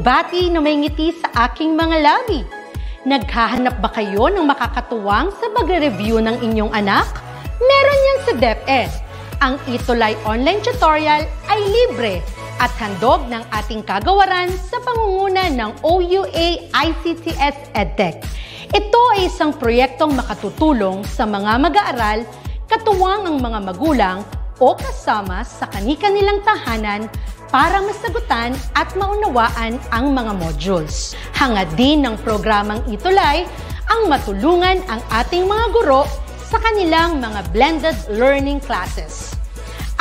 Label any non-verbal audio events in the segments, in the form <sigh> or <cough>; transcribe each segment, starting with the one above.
bati na may ngiti sa aking mga labi. Naghahanap ba kayo ng makakatuwang sa pagre-review ng inyong anak? Meron yan sa DepEd. Ang Itolay online tutorial ay libre at handog ng ating kagawaran sa pangunguna ng OUA ICTS EdTech. Ito ay isang proyektong makatutulong sa mga mag-aaral katuwang ang mga magulang o kasama sa kani-kanilang tahanan para masagutan at maunawaan ang mga modules. Hangad din ng programang Itulay ang matulungan ang ating mga guro sa kanilang mga blended learning classes.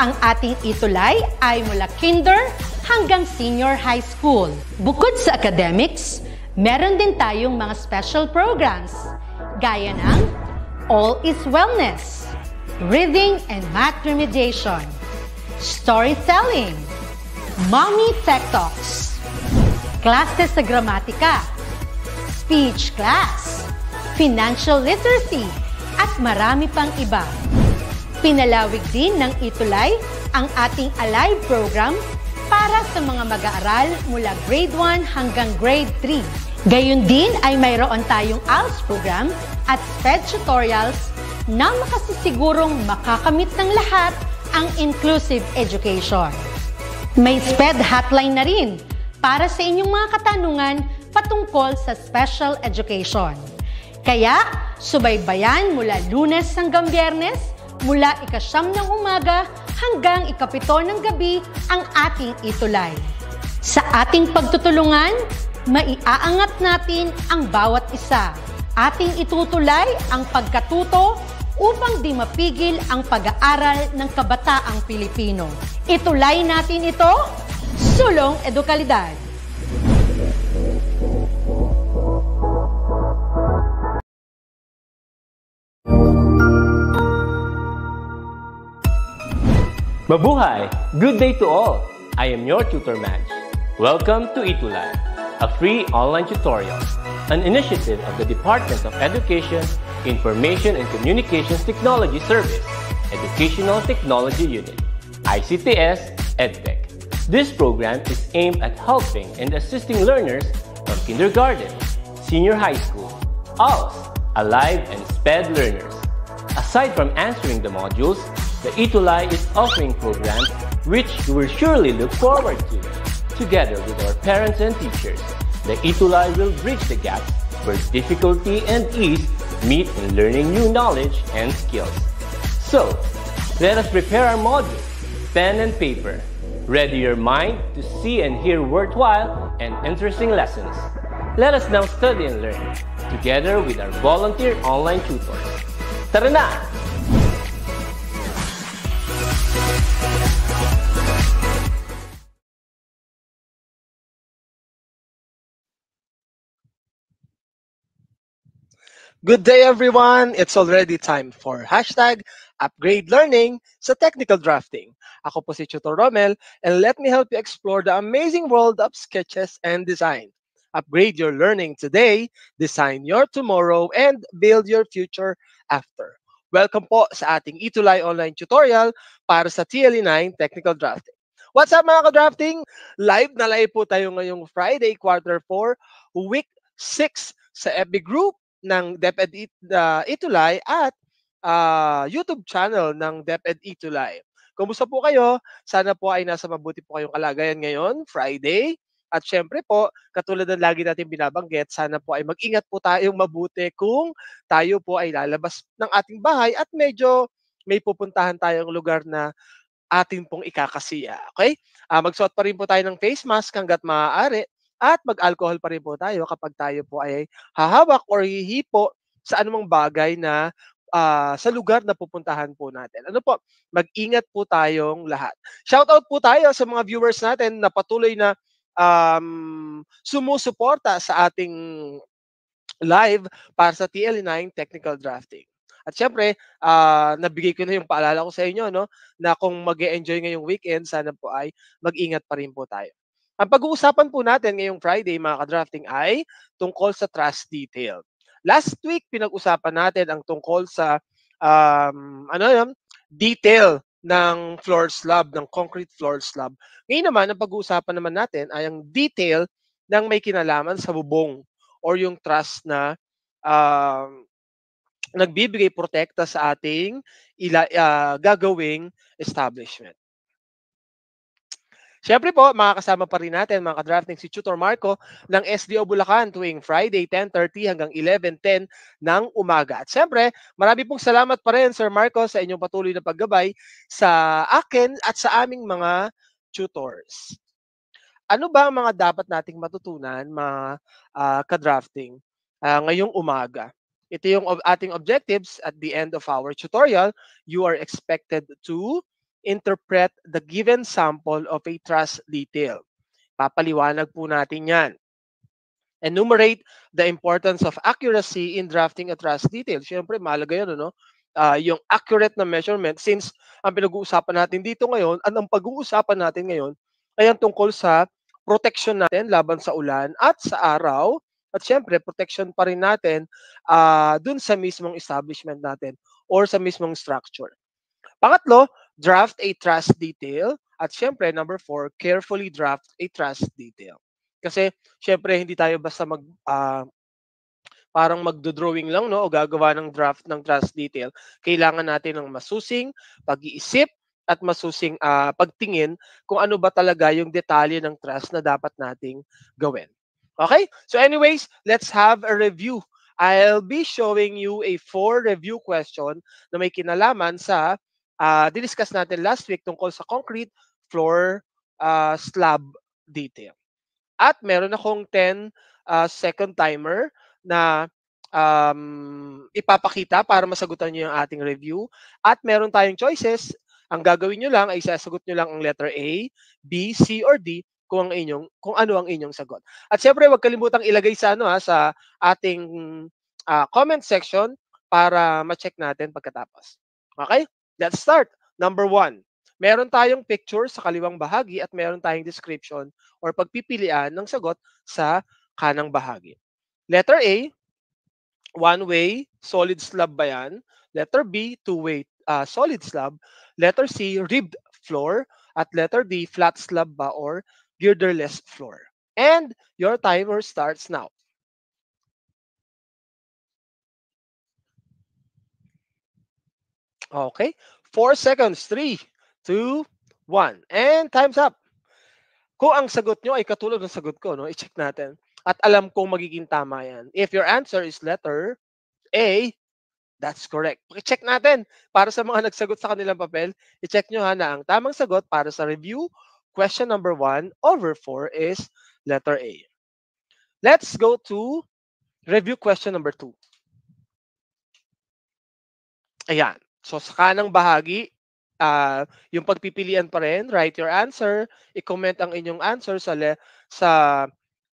Ang ating Itulay ay mula kinder hanggang senior high school. Bukod sa academics, meron din tayong mga special programs gaya ng All is Wellness, Reading and Math Remediation, Storytelling, Mommy Tech Talks. Classes sa gramatika, speech class, financial literacy, at marami pang iba. Pinalawig din ng Itulay ang ating Alive program para sa mga mag-aaral mula grade 1 hanggang grade 3. Gayun din ay mayroon tayong ALS program at SPED tutorials na makasisigurong makakamit ng lahat ang inclusive education. May SPED hotline na rin para sa inyong mga katanungan patungkol sa special education. Kaya, subaybayan mula lunes hanggang biyernes, mula ikasyam ng umaga hanggang ikapito ng gabi ang ating itulay. Sa ating pagtutulungan, maiaangat natin ang bawat isa. Ating itutulay ang pagkatuto upang di mapigil ang pag-aaral ng kabataang Pilipino. Itulay natin ito, Sulong Edukalidad. Mabuhay! Good day to all! I am your tutor, Match. Welcome to Itulay, a free online tutorial, an initiative of the Department of Education Information and Communications Technology Service, Educational Technology Unit, ICTS EdTech. This program is aimed at helping and assisting learners from kindergarten, senior high school, ALS, Alive and SPED learners. Aside from answering the modules, the Itulai is offering programs which you will surely look forward to. Together with our parents and teachers, the Itulai will bridge the gaps where difficulty and ease meet and learning new knowledge and skills. So, let us prepare our module, pen and paper. Ready your mind to see and hear worthwhile and interesting lessons. Let us now study and learn together with our volunteer online tutors. Tara na! Good day, everyone! It's already time for hashtag Upgrade Learning sa Technical Drafting. Ako po si Tutor Romel and let me help you explore the amazing world of sketches and design. Upgrade your learning today, design your tomorrow, and build your future after. Welcome po sa ating Itulay online tutorial para sa TLE9 Technical Drafting. What's up mga ka-drafting? Live na live po tayo ngayong Friday, quarter 4, week 6 sa FB Group ng DepEd uh, ah, Itulay at uh, YouTube channel ng DepEd Itulay. Kumusta po kayo? Sana po ay nasa mabuti po kayong kalagayan ngayon, Friday. At syempre po, katulad ng lagi natin binabanggit, sana po ay mag-ingat po tayong mabuti kung tayo po ay lalabas ng ating bahay at medyo may pupuntahan tayong lugar na atin pong ikakasiya. Okay? Uh, magsuot pa rin po tayo ng face mask hanggat maaari at mag-alcohol pa rin po tayo kapag tayo po ay hahawak or hihipo sa anumang bagay na uh, sa lugar na pupuntahan po natin. Ano po? Mag-ingat po tayong lahat. Shout out po tayo sa mga viewers natin na patuloy na um, sumusuporta sa ating live para sa TL9 Technical Drafting. At syempre, uh, nabigay ko na yung paalala ko sa inyo no, na kung mag -e enjoy ngayong weekend, sana po ay mag-ingat pa rin po tayo. Ang pag-uusapan po natin ngayong Friday, mga ka-drafting, ay tungkol sa trust detail. Last week, pinag-usapan natin ang tungkol sa um, ano yun, detail ng floor slab, ng concrete floor slab. Ngayon naman, ang pag-uusapan naman natin ay ang detail ng may kinalaman sa bubong or yung trust na uh, nagbibigay protekta sa ating ila, uh, gagawing establishment. Siyempre po, makakasama pa rin natin mga ka-drafting si Tutor Marco ng SDO Bulacan tuwing Friday 10.30 hanggang 11.10 ng umaga. At siyempre, marami pong salamat pa rin Sir Marco sa inyong patuloy na paggabay sa akin at sa aming mga tutors. Ano ba ang mga dapat nating matutunan mga uh, ka-drafting uh, ngayong umaga? Ito yung ating objectives at the end of our tutorial. You are expected to interpret the given sample of a trust detail. Papaliwanag po natin yan. Enumerate the importance of accuracy in drafting a trust detail. Siyempre, mahalaga yun, ano? Uh, yung accurate na measurement since ang pinag-uusapan natin dito ngayon at ang pag-uusapan natin ngayon ay ang tungkol sa protection natin laban sa ulan at sa araw at syempre, protection pa rin natin uh, dun sa mismong establishment natin or sa mismong structure. Pangatlo, draft a trust detail. At syempre, number four, carefully draft a trust detail. Kasi syempre, hindi tayo basta mag, uh, parang magdo-drawing lang no o gagawa ng draft ng trust detail kailangan natin ng masusing pag-iisip at masusing uh, pagtingin kung ano ba talaga yung detalye ng trust na dapat nating gawin okay so anyways let's have a review I'll be showing you a four review question na may kinalaman sa uh, diniscuss natin last week tungkol sa concrete floor uh, slab detail. At meron akong 10 uh, ah, second timer na um, ipapakita para masagutan nyo yung ating review. At meron tayong choices. Ang gagawin nyo lang ay sasagot nyo lang ang letter A, B, C, or D kung ang inyong kung ano ang inyong sagot. At siyempre, huwag kalimutang ilagay sa ano ha, sa ating uh, comment section para ma-check natin pagkatapos. Okay? Let's start. Number one, meron tayong picture sa kaliwang bahagi at meron tayong description or pagpipilian ng sagot sa kanang bahagi. Letter A, one-way, solid slab ba yan? Letter B, two-way, uh, ah, solid slab. Letter C, ribbed floor. At letter D, flat slab ba or girderless floor. And your timer starts now. Okay? Four seconds. Three, two, one. And time's up. Kung ang sagot nyo ay katulad ng sagot ko, no? i-check natin. At alam kong magiging tama yan. If your answer is letter A, that's correct. I-check natin para sa mga <laughs> nagsagot sa kanilang papel. I-check nyo ha na ang tamang sagot para sa review, question number 1 over 4 is letter A. Let's go to review question number 2. Ayan. So sa kanang bahagi, uh, yung pagpipilian pa rin, write your answer, i-comment ang inyong answer sa le- sa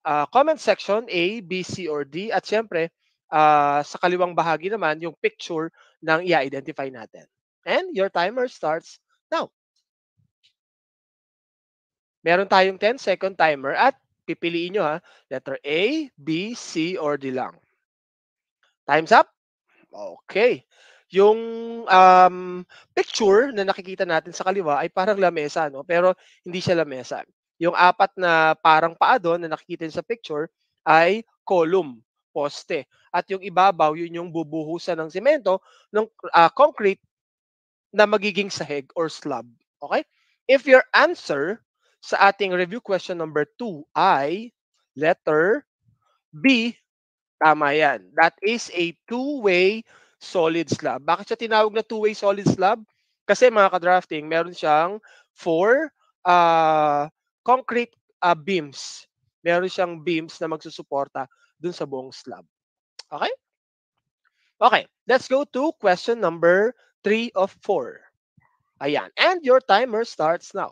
uh, comment section A, B, C, or D at siyempre uh, sa kaliwang bahagi naman yung picture ng i-identify natin. And your timer starts now. Meron tayong 10 second timer at pipiliin nyo ha, letter A, B, C, or D lang. Time's up? Okay yung um, picture na nakikita natin sa kaliwa ay parang lamesa, no? pero hindi siya lamesa. Yung apat na parang paa doon na nakikita sa picture ay column, poste. At yung ibabaw, yun yung bubuhusan ng simento, ng uh, concrete na magiging sahig or slab. Okay? If your answer sa ating review question number 2 ay letter B, tama yan. That is a two-way solid slab. Bakit siya tinawag na two-way solid slab? Kasi mga ka-drafting, meron siyang four uh, concrete uh, beams. Meron siyang beams na magsusuporta dun sa buong slab. Okay? Okay, let's go to question number 3 of 4. Ayan, and your timer starts now.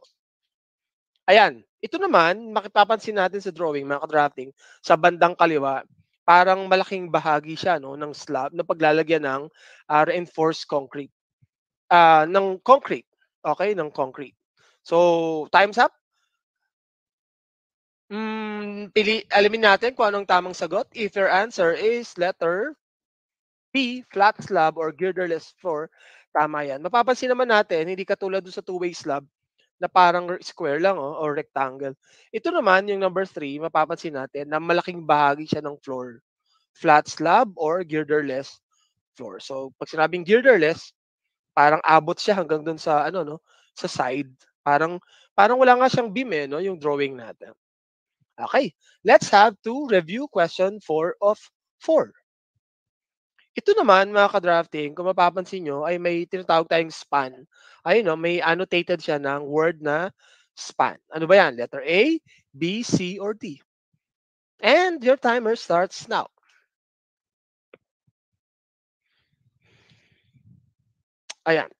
Ayan, ito naman, makipapansin natin sa drawing, mga ka-drafting, sa bandang kaliwa, parang malaking bahagi siya no ng slab na paglalagyan ng uh, reinforced concrete uh, ng concrete okay ng concrete so times up mm, pili alamin natin kung anong tamang sagot if your answer is letter B flat slab or girderless floor tama yan mapapansin naman natin hindi katulad do sa two-way slab na parang square lang oh, or rectangle. Ito naman, yung number 3, mapapansin natin na malaking bahagi siya ng floor. Flat slab or girderless floor. So, pag sinabing girderless, parang abot siya hanggang doon sa, ano, no, sa side. Parang, parang wala nga siyang beam eh, no, yung drawing natin. Okay, let's have to review question 4 of 4. Ito naman, mga ka-drafting, kung mapapansin nyo, ay may tinatawag tayong span. Ayun, no, may annotated siya ng word na span. Ano ba yan? Letter A, B, C, or D. And your timer starts now. Ayan.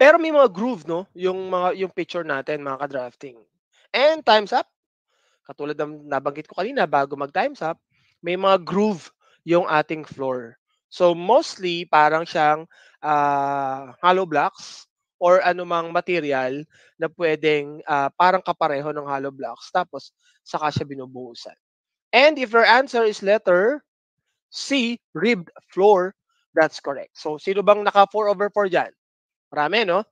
Pero may mga groove, no? Yung, mga, yung picture natin, mga ka-drafting. And time's up. Katulad ng nabanggit ko kanina, bago mag-time's up, may mga groove yung ating floor. So mostly parang siyang uh, hollow blocks or anumang material na pwedeng uh, parang kapareho ng hollow blocks tapos saka siya binubuhusan. And if your answer is letter C, ribbed floor, that's correct. So sino bang naka 4 over 4 dyan? Marami, no?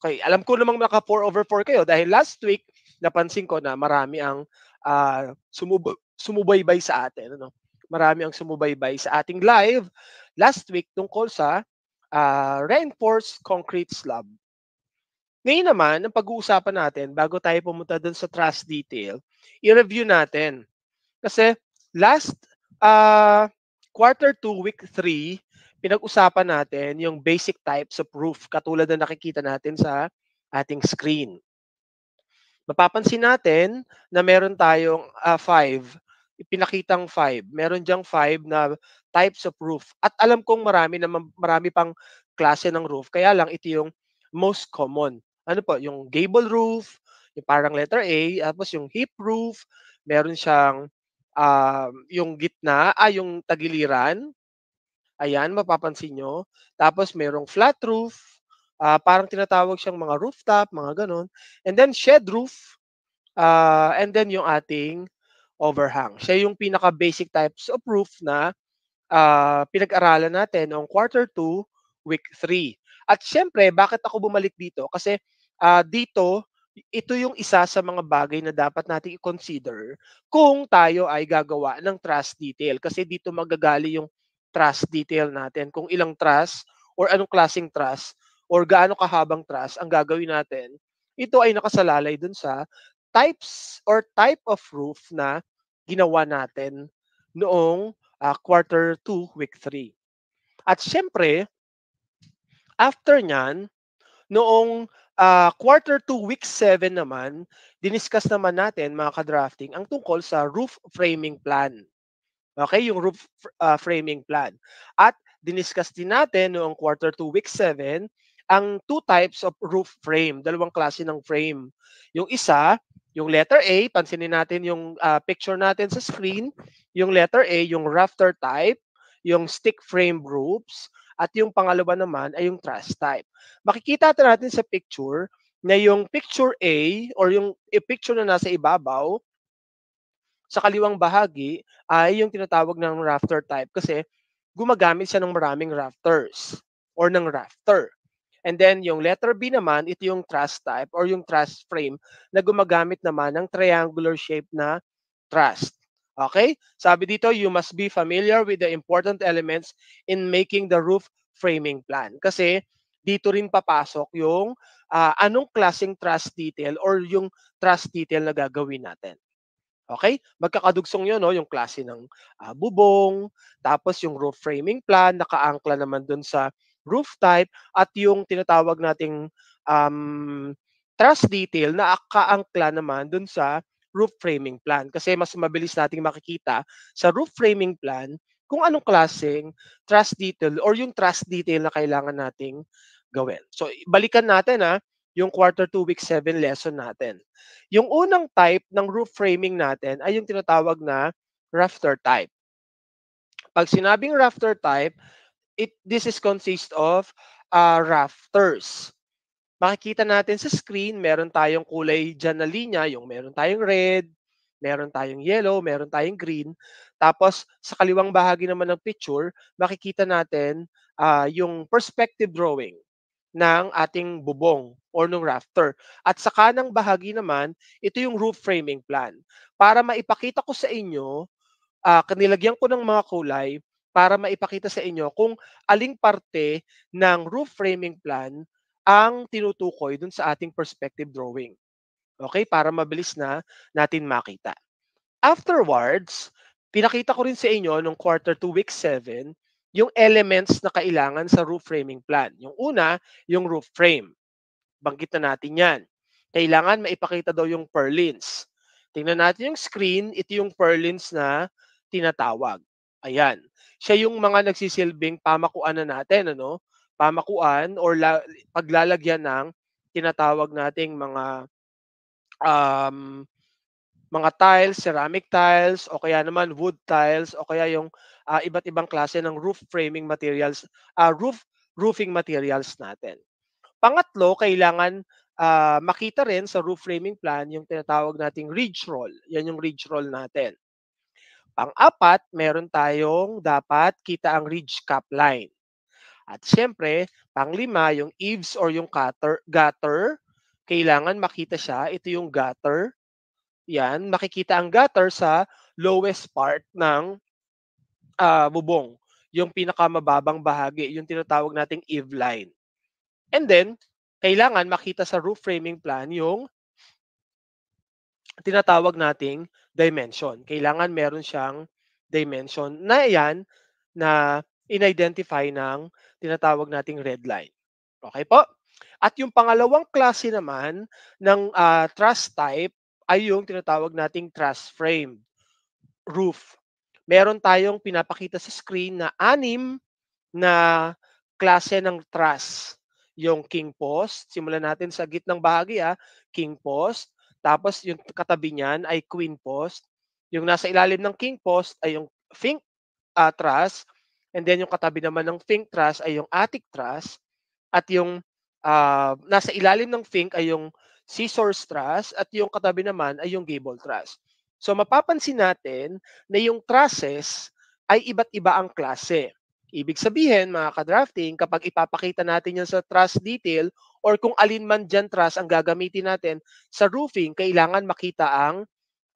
Okay, alam ko namang naka 4 over 4 kayo dahil last week napansin ko na marami ang uh, ah, sumub sumubaybay sa atin. Ano? marami ang sumubaybay sa ating live last week tungkol sa uh, reinforced concrete slab. Ngayon naman, ang pag-uusapan natin, bago tayo pumunta doon sa trust detail, i-review natin. Kasi last uh, quarter 2, week 3, pinag-usapan natin yung basic types of roof katulad na nakikita natin sa ating screen. Mapapansin natin na meron tayong uh, five ipinakitang 5. Meron diyang 5 na types of roof. At alam kong marami na marami pang klase ng roof. Kaya lang ito yung most common. Ano po, yung gable roof, yung parang letter A, tapos yung hip roof, meron siyang uh, yung gitna, ah, yung tagiliran. Ayan, mapapansin nyo. Tapos merong flat roof, uh, parang tinatawag siyang mga rooftop, mga ganon. And then shed roof, uh, and then yung ating overhang. Siya yung pinaka-basic types of roof na uh, pinag-aralan natin noong quarter 2, week 3. At syempre, bakit ako bumalik dito? Kasi uh, dito, ito yung isa sa mga bagay na dapat nating i-consider kung tayo ay gagawa ng trust detail. Kasi dito magagali yung trust detail natin. Kung ilang trust or anong klaseng trust or gaano kahabang trust ang gagawin natin, ito ay nakasalalay dun sa types or type of roof na ginawa natin noong uh, quarter 2, week 3. At syempre, after nyan, noong uh, quarter 2, week 7 naman, diniscuss naman natin mga ka-drafting ang tungkol sa roof framing plan. Okay, yung roof uh, framing plan. At diniscuss din natin noong quarter 2, week 7, ang two types of roof frame, dalawang klase ng frame. Yung isa, yung letter A, pansinin natin yung uh, picture natin sa screen. Yung letter A, yung rafter type, yung stick frame groups, at yung pangalawa naman ay yung truss type. Makikita natin sa picture na yung picture A or yung picture na nasa ibabaw sa kaliwang bahagi ay yung tinatawag ng rafter type kasi gumagamit siya ng maraming rafters or ng rafter. And then yung letter B naman, ito yung truss type or yung truss frame na gumagamit naman ng triangular shape na truss. Okay? Sabi dito, you must be familiar with the important elements in making the roof framing plan. Kasi dito rin papasok yung uh, anong klaseng truss detail or yung truss detail na gagawin natin. Okay? Magkakadugsong yun, no? Oh, yung klase ng uh, bubong, tapos yung roof framing plan, nakaangkla naman dun sa roof type at yung tinatawag nating um, truss detail na kaangkla naman dun sa roof framing plan. Kasi mas mabilis nating makikita sa roof framing plan kung anong klaseng truss detail or yung truss detail na kailangan nating gawin. So, balikan natin ha, ah, yung quarter 2 week 7 lesson natin. Yung unang type ng roof framing natin ay yung tinatawag na rafter type. Pag sinabing rafter type, it this is consist of uh, rafters. Makikita natin sa screen, meron tayong kulay dyan na linya, yung meron tayong red, meron tayong yellow, meron tayong green. Tapos sa kaliwang bahagi naman ng picture, makikita natin uh, yung perspective drawing ng ating bubong or ng rafter. At sa kanang bahagi naman, ito yung roof framing plan. Para maipakita ko sa inyo, uh, ah, kanilagyan ko ng mga kulay para maipakita sa inyo kung aling parte ng roof framing plan ang tinutukoy dun sa ating perspective drawing. Okay? Para mabilis na natin makita. Afterwards, pinakita ko rin sa inyo nung quarter to week 7 yung elements na kailangan sa roof framing plan. Yung una, yung roof frame. Banggit na natin yan. Kailangan maipakita daw yung purlins. Tingnan natin yung screen, ito yung purlins na tinatawag. Ayan siya yung mga nagsisilbing pamakuan na natin, ano? Pamakuan or la- paglalagyan ng tinatawag nating mga um, mga tiles, ceramic tiles, o kaya naman wood tiles, o kaya yung uh, iba't ibang klase ng roof framing materials, uh, roof roofing materials natin. Pangatlo, kailangan uh, makita rin sa roof framing plan yung tinatawag nating ridge roll. Yan yung ridge roll natin. Pang-apat, meron tayong dapat kita ang ridge cap line. At siyempre, panglima, yung eaves or yung gutter, gutter, kailangan makita siya. Ito yung gutter. Yan, makikita ang gutter sa lowest part ng uh, bubong. Yung pinakamababang bahagi, yung tinatawag nating eave line. And then, kailangan makita sa roof framing plan yung tinatawag nating dimension. Kailangan meron siyang dimension na yan na in-identify ng tinatawag nating red line. Okay po? At yung pangalawang klase naman ng uh, truss type ay yung tinatawag nating truss frame roof. Meron tayong pinapakita sa screen na anim na klase ng truss. Yung king post, simulan natin sa gitnang bahagi ah, king post, tapos yung katabi niyan ay queen post. Yung nasa ilalim ng king post ay yung fink uh, ah, truss. And then yung katabi naman ng fink truss ay yung attic truss. At yung uh, nasa ilalim ng fink ay yung scissor truss. At yung katabi naman ay yung gable truss. So mapapansin natin na yung trusses ay iba't iba ang klase. Ibig sabihin, mga ka-drafting, kapag ipapakita natin yan sa truss detail or kung alin man dyan truss ang gagamitin natin sa roofing, kailangan makita ang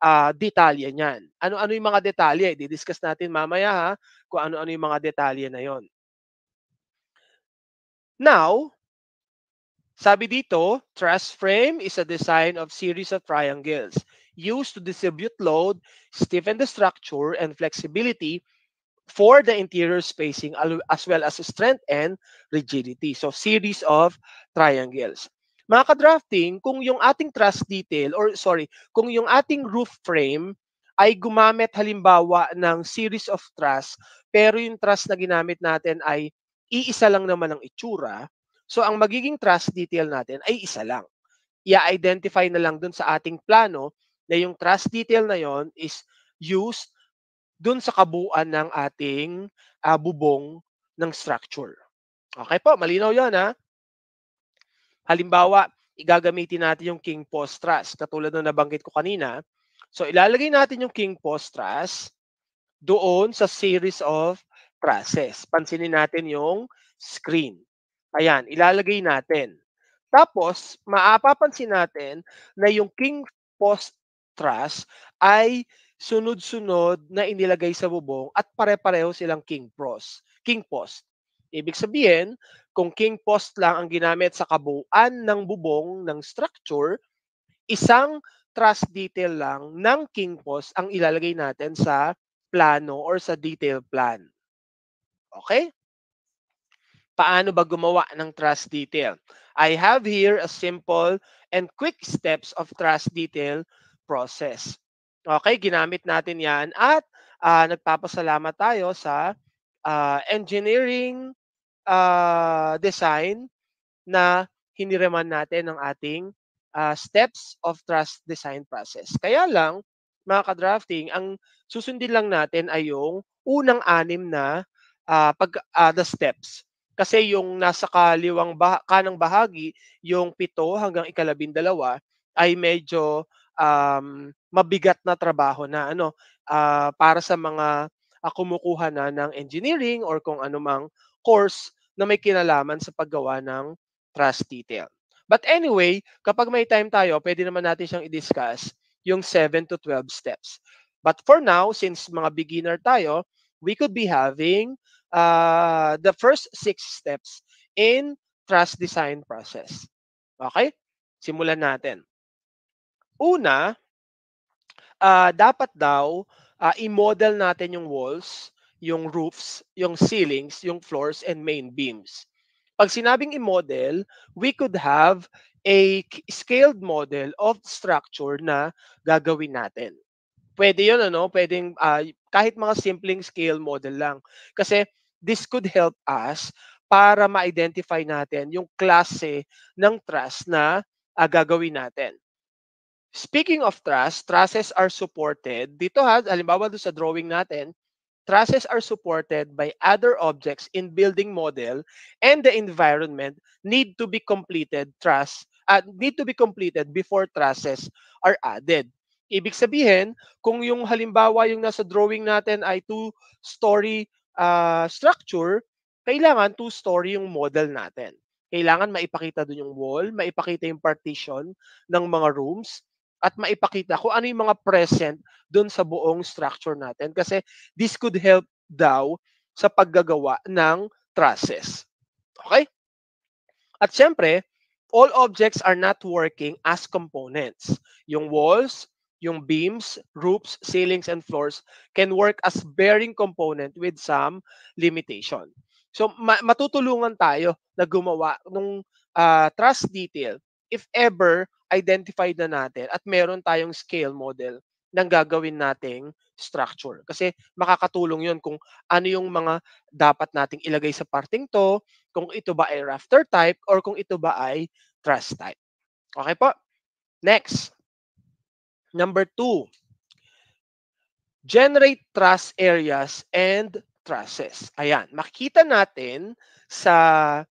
uh, detalye niyan. Ano-ano yung mga detalye? Didiscuss natin mamaya ha kung ano-ano yung mga detalye na yon. Now, sabi dito, truss frame is a design of series of triangles used to distribute load, stiffen the structure, and flexibility for the interior spacing as well as strength and rigidity. So series of triangles. Mga ka-drafting, kung yung ating truss detail or sorry, kung yung ating roof frame ay gumamit halimbawa ng series of truss pero yung truss na ginamit natin ay iisa lang naman ang itsura, so ang magiging truss detail natin ay isa lang. I-identify na lang dun sa ating plano na yung truss detail na yon is used dun sa kabuuan ng ating uh, bubong ng structure. Okay po, malinaw yan ha. Halimbawa, igagamitin natin yung king post truss katulad ng nabanggit ko kanina. So ilalagay natin yung king post truss doon sa series of trusses. Pansinin natin yung screen. Ayan, ilalagay natin. Tapos, mapapansin natin na yung king post truss ay sunod-sunod na inilagay sa bubong at pare-pareho silang king pros, king post. Ibig sabihin, kung king post lang ang ginamit sa kabuuan ng bubong ng structure, isang truss detail lang ng king post ang ilalagay natin sa plano or sa detail plan. Okay? Paano ba gumawa ng truss detail? I have here a simple and quick steps of truss detail process. Okay, ginamit natin yan at uh, nagpapasalamat tayo sa uh, engineering uh, design na hinireman natin ng ating uh, steps of trust design process. Kaya lang, mga ka-drafting, ang susundin lang natin ay yung unang anim na uh, pag, uh, the steps. Kasi yung nasa kaliwang bah- kanang bahagi, yung pito hanggang ikalabindalawa, ay medyo um, mabigat na trabaho na ano uh, para sa mga uh, kumukuha na ng engineering or kung anumang course na may kinalaman sa paggawa ng trust detail. But anyway, kapag may time tayo, pwede naman natin siyang i-discuss yung 7 to 12 steps. But for now, since mga beginner tayo, we could be having uh, the first six steps in trust design process. Okay? Simulan natin. Una, uh, dapat daw uh, i-model natin yung walls, yung roofs, yung ceilings, yung floors, and main beams. Pag sinabing i-model, we could have a scaled model of structure na gagawin natin. Pwede yun, ano? Pwedeng uh, kahit mga simpleng scale model lang. Kasi this could help us para ma-identify natin yung klase ng truss na uh, gagawin natin. Speaking of truss, trusses are supported. Dito ha, halimbawa doon sa drawing natin, trusses are supported by other objects in building model and the environment need to be completed truss uh, ah, need to be completed before trusses are added. Ibig sabihin, kung yung halimbawa yung nasa drawing natin ay two-story uh, structure, kailangan two-story yung model natin. Kailangan maipakita doon yung wall, maipakita yung partition ng mga rooms, at maipakita kung ano yung mga present doon sa buong structure natin. Kasi this could help daw sa paggagawa ng trusses. Okay? At syempre, all objects are not working as components. Yung walls, yung beams, roofs, ceilings, and floors can work as bearing component with some limitation. So ma- matutulungan tayo na gumawa ng uh, ah, truss detail if ever identified na natin at meron tayong scale model ng gagawin nating structure. Kasi makakatulong yun kung ano yung mga dapat nating ilagay sa parting to, kung ito ba ay rafter type, or kung ito ba ay truss type. Okay po? Next. Number two. Generate truss areas and trusses. Ayan. Makikita natin sa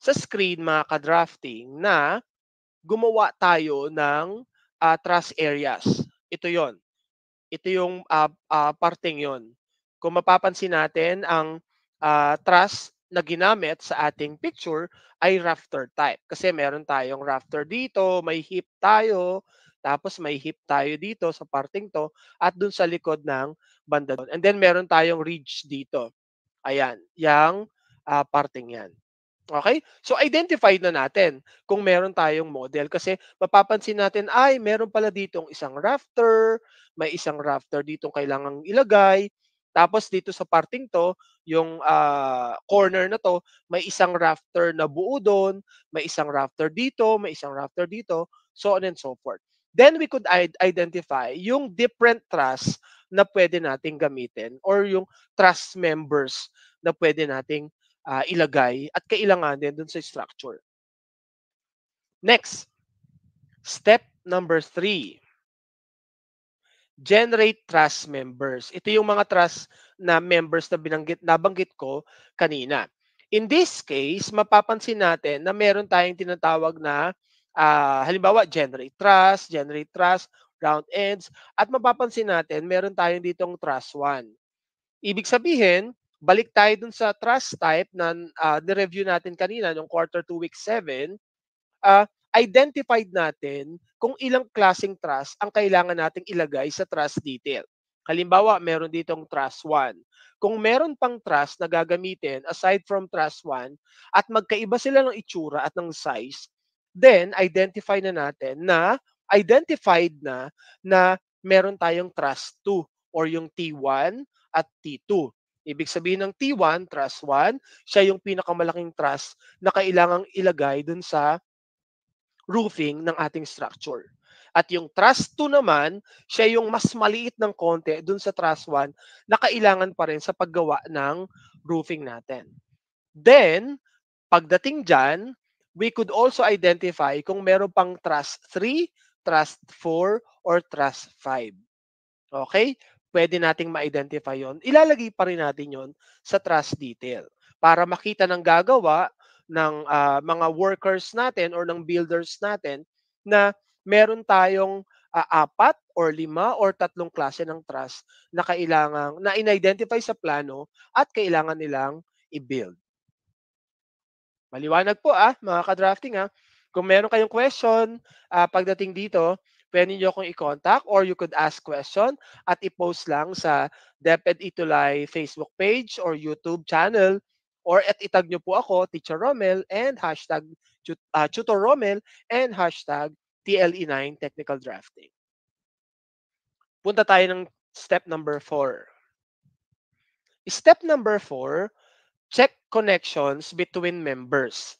sa screen mga ka-drafting na gumawa tayo ng uh, trust areas. Ito yon. Ito yung uh, ah, uh, ah, parting yon. Kung mapapansin natin, ang uh, trust na ginamit sa ating picture ay rafter type. Kasi meron tayong rafter dito, may hip tayo, tapos may hip tayo dito sa parting to at dun sa likod ng banda doon. And then meron tayong ridge dito. Ayan, yang uh, parting yan. Okay? So identified na natin kung meron tayong model kasi mapapansin natin ay meron pala ditong isang rafter, may isang rafter dito kailangang ilagay. Tapos dito sa parting to, yung uh, corner na to, may isang rafter na buo doon, may isang rafter dito, may isang rafter dito, so on and so forth. Then we could identify yung different trusts na pwede nating gamitin or yung trust members na pwede nating uh, ilagay at din dun sa structure. Next, step number three. Generate trust members. Ito yung mga trust na members na binanggit, nabanggit ko kanina. In this case, mapapansin natin na meron tayong tinatawag na uh, halimbawa generate trust, generate trust, round ends, at mapapansin natin meron tayong ditong trust 1. Ibig sabihin, balik tayo dun sa trust type na uh, ni-review natin kanina, nung quarter 2 week 7, uh, ah, identified natin kung ilang klaseng trust ang kailangan nating ilagay sa trust detail. Halimbawa, meron ditong trust 1. Kung meron pang trust na gagamitin aside from trust 1 at magkaiba sila ng itsura at ng size, then identify na natin na identified na na meron tayong trust 2 or yung T1 at T2. Ibig sabihin ng T1, trust 1, siya yung pinakamalaking truss na kailangang ilagay dun sa roofing ng ating structure. At yung trust 2 naman, siya yung mas maliit ng konti dun sa trust 1 na kailangan pa rin sa paggawa ng roofing natin. Then, pagdating dyan, we could also identify kung meron pang trust 3, trust 4, or trust 5. Okay? pwede nating ma-identify yon. Ilalagay pa rin natin yon sa trust detail para makita ng gagawa ng uh, mga workers natin or ng builders natin na meron tayong uh, apat or lima or tatlong klase ng trust na kailangan na in-identify sa plano at kailangan nilang i-build. Maliwanag po ah, mga ka-drafting ah. Kung meron kayong question uh, pagdating dito, pwede nyo akong i-contact or you could ask question at i-post lang sa DepEd Itulay Facebook page or YouTube channel or at itag nyo po ako, Teacher Romel and hashtag uh, Tutor Romel and hashtag TLE9 Technical Drafting. Punta tayo ng step number 4. Step number 4, check connections between members.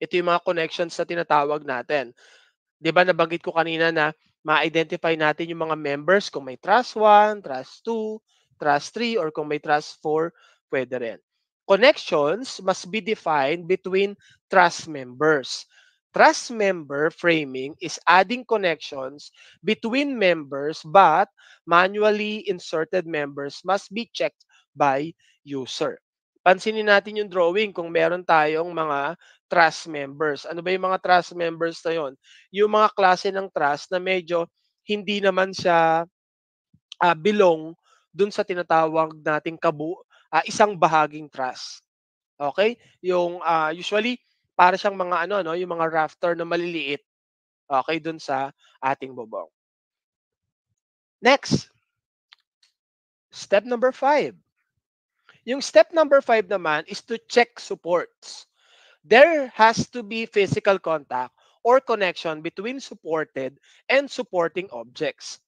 Ito yung mga connections na tinatawag natin. 'di ba nabanggit ko kanina na ma-identify natin yung mga members kung may trust 1, trust 2, trust 3 or kung may trust 4, pwede rin. Connections must be defined between trust members. Trust member framing is adding connections between members but manually inserted members must be checked by user pansinin natin yung drawing kung meron tayong mga trust members. Ano ba yung mga trust members na yon? Yung mga klase ng trust na medyo hindi naman siya uh, belong dun sa tinatawag nating kabu uh, isang bahaging trust. Okay? Yung uh, usually para siyang mga ano no, yung mga rafter na maliliit. Okay dun sa ating bubong. Next. Step number five yung step number five naman is to check supports. There has to be physical contact or connection between supported and supporting objects.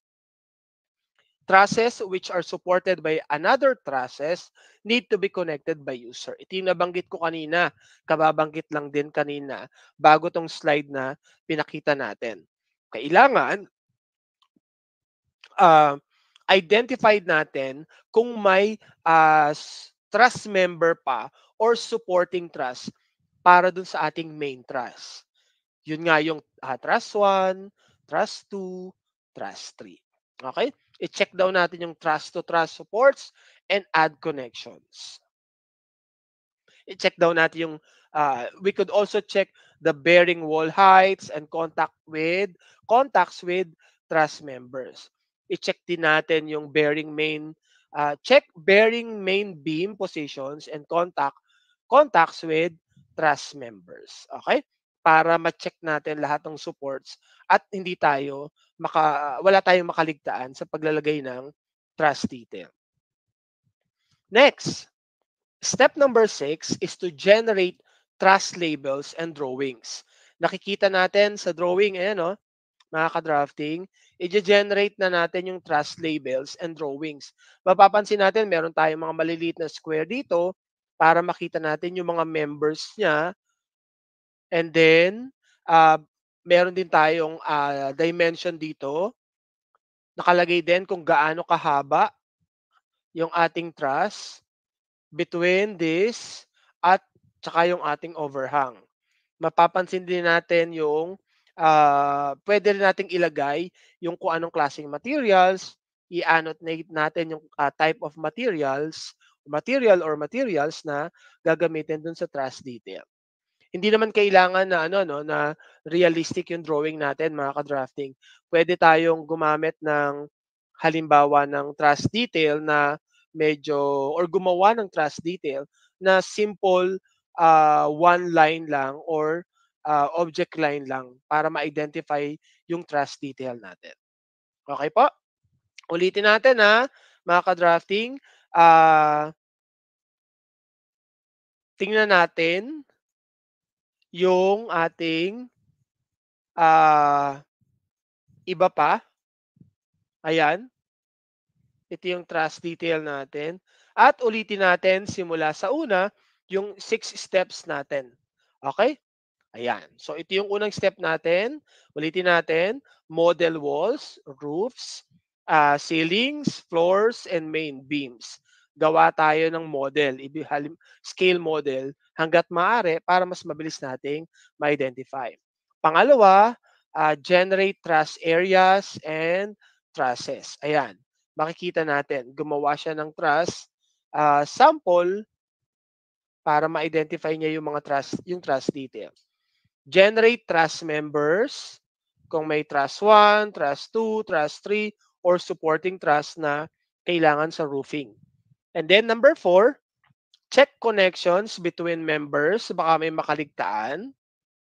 Trusses which are supported by another trusses need to be connected by user. Ito yung nabanggit ko kanina, kababanggit lang din kanina, bago tong slide na pinakita natin. Kailangan uh, identified natin kung may uh, trust member pa or supporting trust para dun sa ating main trust. Yun nga yung uh, trust 1, trust 2, trust 3. Okay? I-check daw natin yung trust to trust supports and add connections. I-check daw natin yung uh, we could also check the bearing wall heights and contact with contacts with trust members i-check din natin yung bearing main uh, check bearing main beam positions and contact contacts with truss members. Okay? Para ma-check natin lahat ng supports at hindi tayo maka wala tayong makaligtaan sa paglalagay ng truss detail. Next, step number six is to generate truss labels and drawings. Nakikita natin sa drawing, ayan o, oh, mga ka-drafting, i-generate na natin yung trust labels and drawings. Mapapansin natin, meron tayong mga maliliit na square dito para makita natin yung mga members niya. And then, uh, meron din tayong uh, dimension dito. Nakalagay din kung gaano kahaba yung ating truss between this at saka yung ating overhang. Mapapansin din natin yung uh, pwede rin nating ilagay yung kung anong klaseng materials, i-annotate natin yung uh, type of materials, material or materials na gagamitin dun sa trust detail. Hindi naman kailangan na ano no na realistic yung drawing natin mga ka-drafting. Pwede tayong gumamit ng halimbawa ng trust detail na medyo or gumawa ng trust detail na simple uh, one line lang or uh, object line lang para ma-identify yung trust detail natin. Okay po? Ulitin natin ha, mga ka-drafting. Uh, tingnan natin yung ating uh, iba pa. Ayan. Ito yung trust detail natin. At ulitin natin simula sa una yung six steps natin. Okay? Ayan. So ito yung unang step natin. Ulitin natin, model walls, roofs, uh, ceilings, floors, and main beams. Gawa tayo ng model, halim, scale model, hanggat maaari para mas mabilis nating ma-identify. Pangalawa, uh, generate truss areas and trusses. Ayan, makikita natin, gumawa siya ng truss uh, sample para ma-identify niya yung mga truss, yung truss details generate trust members, kung may trust 1, trust 2, trust 3, or supporting trust na kailangan sa roofing. And then number 4, check connections between members. Baka may makaligtaan.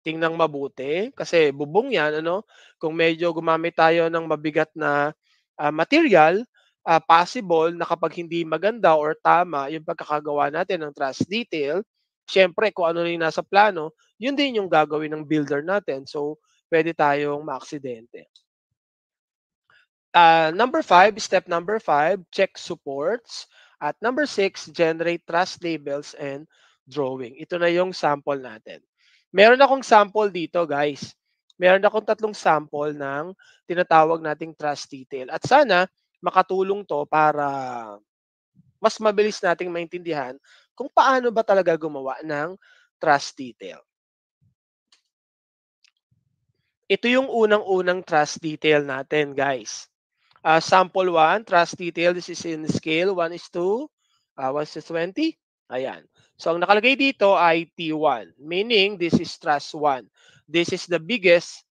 Tingnan mabuti. Kasi bubong yan, ano? Kung medyo gumamit tayo ng mabigat na uh, material, uh, possible na kapag hindi maganda or tama yung pagkakagawa natin ng trust detail, syempre kung ano na yung nasa plano, yun din yung gagawin ng builder natin. So, pwede tayong maaksidente. Uh, number five, step number five, check supports. At number six, generate trust labels and drawing. Ito na yung sample natin. Meron akong sample dito, guys. Meron akong tatlong sample ng tinatawag nating trust detail. At sana, makatulong to para mas mabilis nating maintindihan kung paano ba talaga gumawa ng trust detail. Ito yung unang-unang trust detail natin, guys. Uh, sample 1, trust detail, this is in scale 1 is 2, uh, 1 is 20. Ayan. So, ang nakalagay dito ay T1, meaning this is trust 1. This is the biggest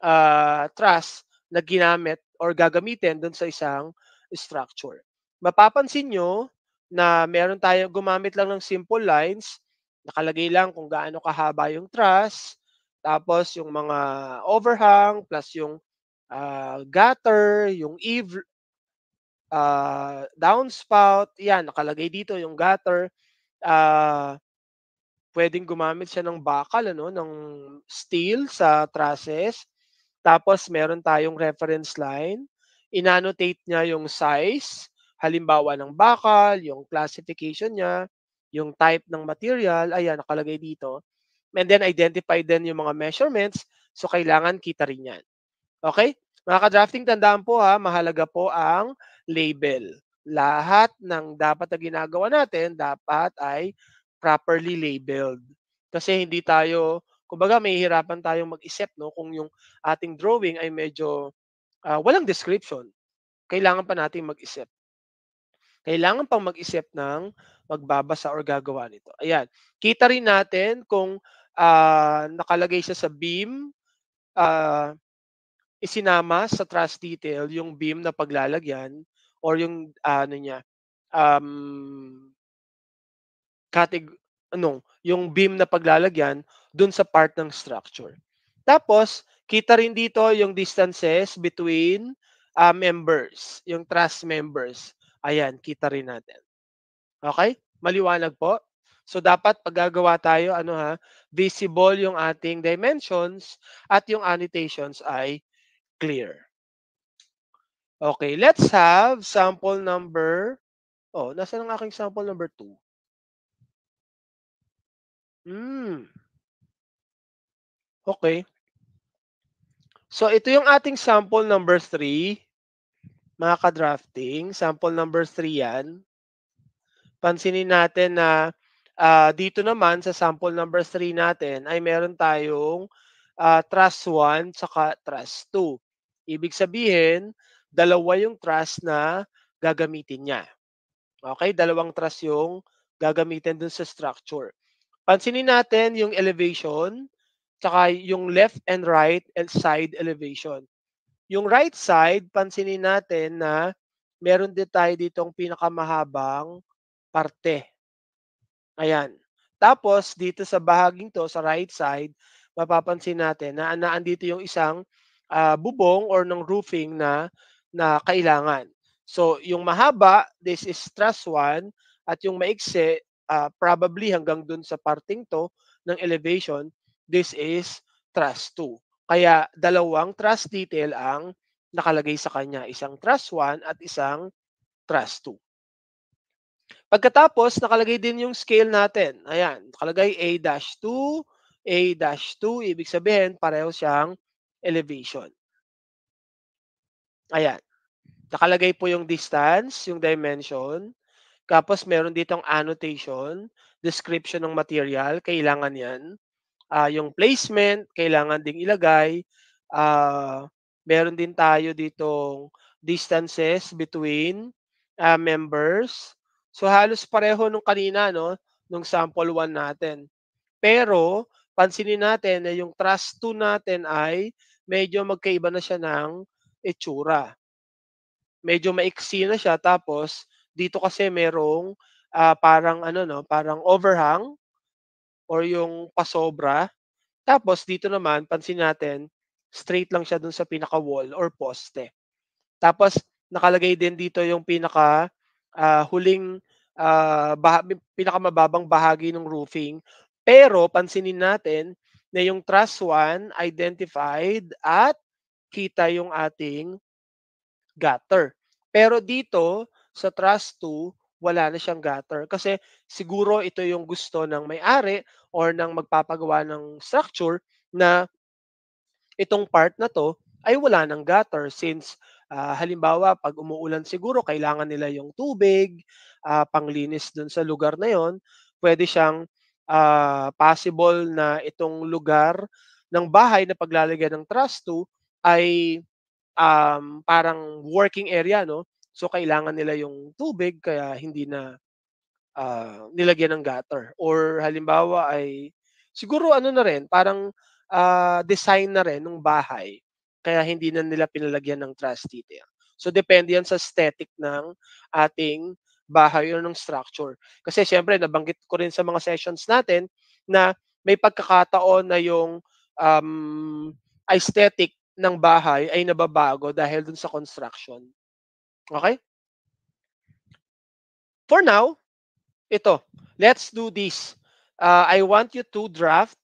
uh, trust na ginamit or gagamitin dun sa isang structure. Mapapansin nyo, na meron tayong gumamit lang ng simple lines, nakalagay lang kung gaano kahaba yung truss, tapos yung mga overhang plus yung uh, gutter, yung eave uh, downspout, yan nakalagay dito yung gutter. Uh, pwedeng gumamit siya ng bakal ano, ng steel sa trusses. Tapos meron tayong reference line. Inannotate niya yung size halimbawa ng bakal, yung classification niya, yung type ng material, ayan, nakalagay dito. And then identify din yung mga measurements, so kailangan kita rin yan. Okay? Mga ka-drafting, tandaan po ha, mahalaga po ang label. Lahat ng dapat na ginagawa natin, dapat ay properly labeled. Kasi hindi tayo, kumbaga may hirapan tayong mag-isip no, kung yung ating drawing ay medyo uh, walang description. Kailangan pa nating mag-isip. Kailangan pang mag-isip ng magbabasa or gagawa nito. Ayan. Kita rin natin kung uh, nakalagay siya sa beam, uh, isinama sa trust detail yung beam na paglalagyan or yung uh, ano niya, um, category, anong, yung beam na paglalagyan dun sa part ng structure. Tapos, kita rin dito yung distances between uh, members, yung trust members. Ayan, kita rin natin. Okay? Maliwanag po. So dapat paggagawa tayo, ano ha, visible yung ating dimensions at yung annotations ay clear. Okay, let's have sample number, oh, nasa ng aking sample number 2? Hmm. Okay. So ito yung ating sample number 3 mga ka-drafting, sample number 3 yan. Pansinin natin na uh, dito naman sa sample number 3 natin ay meron tayong uh, trust 1 saka trust 2. Ibig sabihin, dalawa yung trust na gagamitin niya. Okay, dalawang trust yung gagamitin dun sa structure. Pansinin natin yung elevation, saka yung left and right and side elevation. Yung right side, pansinin natin na meron din tayo ditong pinakamahabang parte. Ayan. Tapos, dito sa bahaging to, sa right side, mapapansin natin na dito yung isang uh, bubong or ng roofing na, na kailangan. So, yung mahaba, this is truss 1, at yung maikse, uh, probably hanggang dun sa parting to ng elevation, this is truss 2. Kaya dalawang trust detail ang nakalagay sa kanya, isang trust 1 at isang trust 2. Pagkatapos, nakalagay din yung scale natin. Ayan, nakalagay A-2, A-2, ibig sabihin pareho siyang elevation. Ayan. Nakalagay po yung distance, yung dimension. Tapos meron ditong annotation, description ng material, kailangan yan uh, yung placement, kailangan ding ilagay. Uh, meron din tayo ditong distances between uh, members. So halos pareho nung kanina, no? Nung sample 1 natin. Pero, pansinin natin na yung trust 2 natin ay medyo magkaiba na siya ng itsura. Medyo maiksi na siya tapos dito kasi merong uh, parang ano no, parang overhang or yung pasobra. Tapos dito naman, pansin natin, straight lang siya dun sa pinaka-wall or poste. Tapos nakalagay din dito yung pinaka uh, huling uh, ah, bah- pinakamababang bahagi ng roofing. Pero pansinin natin na yung truss 1 identified at kita yung ating gutter. Pero dito sa truss 2, wala na siyang gutter. Kasi siguro ito yung gusto ng may-ari or ng magpapagawa ng structure na itong part na to ay wala ng gutter since uh, halimbawa pag umuulan siguro kailangan nila yung tubig, uh, panglinis dun sa lugar na yon, pwede siyang uh, possible na itong lugar ng bahay na paglalagay ng truss to ay um, parang working area no So kailangan nila yung tubig kaya hindi na uh, nilagyan ng gutter. Or halimbawa ay siguro ano na rin, parang uh, design na rin ng bahay kaya hindi na nila pinalagyan ng truss detail. So depende yan sa aesthetic ng ating bahay o ng structure. Kasi siyempre nabanggit ko rin sa mga sessions natin na may pagkakataon na yung um, aesthetic ng bahay ay nababago dahil dun sa construction. Okay? For now, ito. Let's do this. Uh, I want you to draft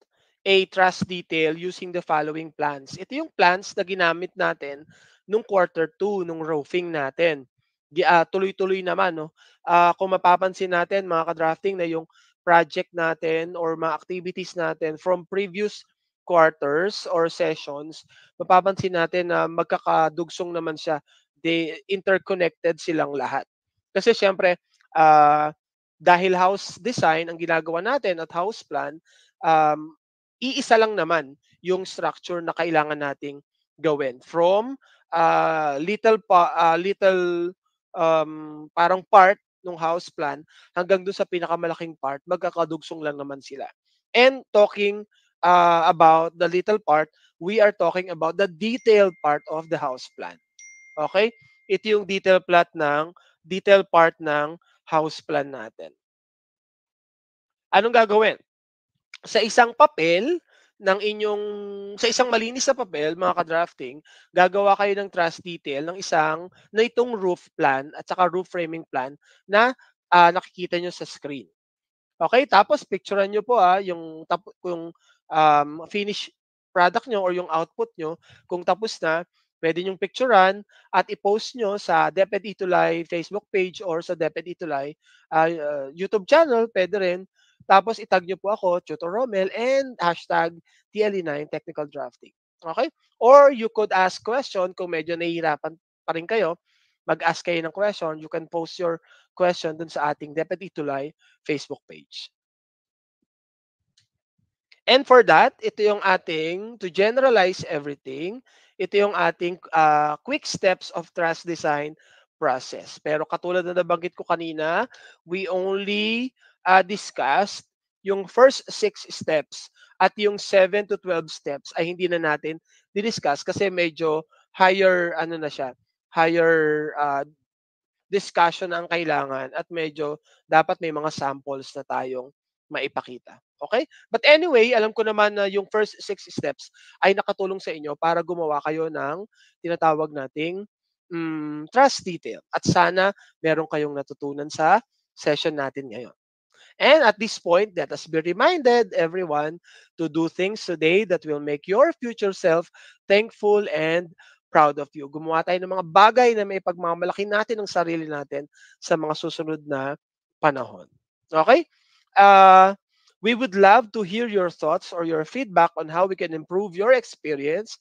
a trust detail using the following plans. Ito yung plans na ginamit natin nung quarter 2, nung roofing natin. Uh, tuloy-tuloy naman. No? Uh, kung mapapansin natin, mga ka-drafting, na yung project natin or mga activities natin from previous quarters or sessions, mapapansin natin na magkakadugsong naman siya they interconnected silang lahat. Kasi siyempre, uh, ah, dahil house design ang ginagawa natin at house plan, um, iisa lang naman yung structure na kailangan nating gawin from uh, little pa, uh, little um, parang part ng house plan hanggang doon sa pinakamalaking part magkakadugsong lang naman sila and talking uh, about the little part we are talking about the detailed part of the house plan Okay? Ito yung detail plot ng detail part ng house plan natin. Anong gagawin? Sa isang papel ng inyong sa isang malinis na papel, mga ka-drafting, gagawa kayo ng trust detail ng isang na itong roof plan at saka roof framing plan na uh, nakikita nyo sa screen. Okay? Tapos picturean nyo po ah, yung tap, yung um, finish product nyo or yung output nyo kung tapos na Pwede nyong picturean at i-post nyo sa DepEd Itulay Facebook page or sa DepEd Itulay uh, YouTube channel, pwede rin. Tapos itag nyo po ako, Tutor Romel, and hashtag TLE9 Technical Drafting. Okay? Or you could ask question kung medyo nahihirapan pa rin kayo. Mag-ask kayo ng question. You can post your question dun sa ating Deped Tulay Facebook page. And for that, ito yung ating, to generalize everything, ito yung ating uh, quick steps of trust design process. Pero katulad na nabanggit ko kanina, we only uh, discussed yung first six steps at yung 7 to 12 steps ay hindi na natin discuss kasi medyo higher ano na siya, higher uh, discussion ang kailangan at medyo dapat may mga samples na tayong maipakita. Okay? But anyway, alam ko naman na yung first six steps ay nakatulong sa inyo para gumawa kayo ng tinatawag nating um, trust detail. At sana meron kayong natutunan sa session natin ngayon. And at this point, let us be reminded, everyone, to do things today that will make your future self thankful and proud of you. Gumawa tayo ng mga bagay na may pagmamalaki natin ng sarili natin sa mga susunod na panahon. Okay? Uh, We would love to hear your thoughts or your feedback on how we can improve your experience.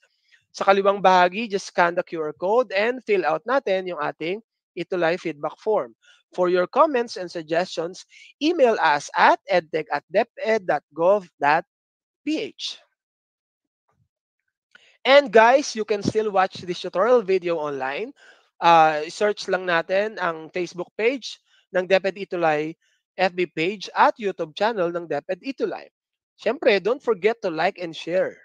Sa kaliwang bahagi, just scan the QR code and fill out natin yung ating Itulay feedback form. For your comments and suggestions, email us at edtech at deped.gov.ph. And guys, you can still watch this tutorial video online. Uh, search lang natin ang Facebook page ng DepEd Itulay FB page at YouTube channel ng DepEd Itulay. Siyempre, don't forget to like and share.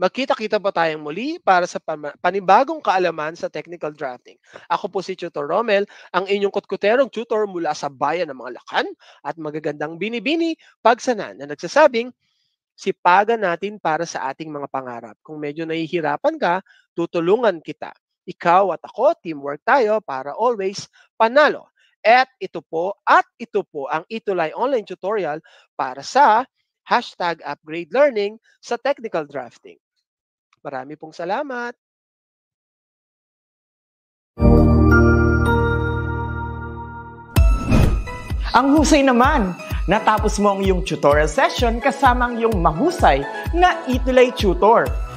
Magkita-kita pa tayong muli para sa panibagong kaalaman sa technical drafting. Ako po si Tutor Romel, ang inyong kutkuterong tutor mula sa bayan ng mga lakan at magagandang binibini pagsanan na nagsasabing, sipagan natin para sa ating mga pangarap. Kung medyo nahihirapan ka, tutulungan kita. Ikaw at ako, teamwork tayo para always panalo. At ito po, at ito po ang Itulay online tutorial para sa hashtag upgrade learning sa technical drafting. Marami pong salamat! Ang husay naman! Natapos mo ang iyong tutorial session kasama ang iyong mahusay na Itulay Tutor.